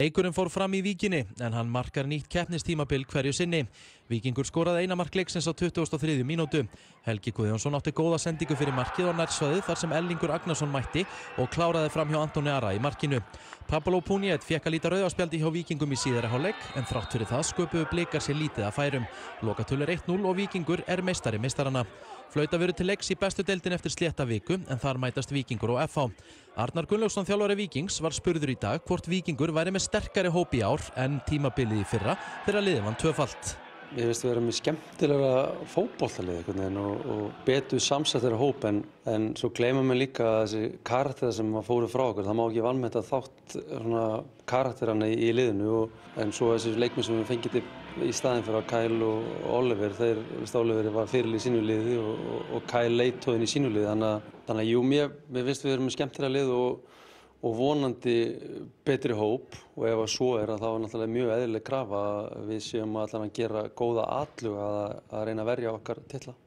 Leikurinn fór fram í víkinni en hann markar nýtt keppnistímabil hverju sinni. Vikingur skoraði eina mark leiksins á 23. mínútu. Helgi Guðjónsson átti góða sendingu fyrir markið á nærtsvæði þar sem Ellingur Agnarsson mætti og kláraði fram hjá Antoni Ara í markinu. Pablo Puniet fekk að líta rauðarspjaldi hjá Vikingum í síðara háleg en þrátt fyrir það sköpuðu bleikar sér lítið að færum. Lokatölu er 1-0 og Vikingur er meistari meistarana. Flauta veru til leiks í bestu deildin eftir slétta viku en þar mætast Vikingur og FH. Arnar Gunnlaugsson þjálfari Vikings var spurður í dag hvort Vikingur væri með sterkari hópi ár en tímabiliði fyrra þegar liðið vann tvöfalt. Mér finnst að vera mjög skemmtilega fókbóltalið einhvern veginn og, og betu samsett þeirra hóp en, en svo gleyma mér líka þessi karakter sem fóru frá okkur. Það má ekki valmeta þátt karakterana í, í liðinu og, en svo þessi leikmið sem við fengið í staðin fyrir að Kyle og Oliver, þeir, veist, Oliver var fyrirlið í sínu liði og, og Kyle leitt hóðin í sínu liði þannig að, þannig að jú, mér, mér finnst að vera mjög skemmtilega lið og og vonandi betri hóp og ef að svo er að þá er náttúrulega mjög eðlileg krafa að við séum að gera góða atlu að, að reyna að verja okkar tilla.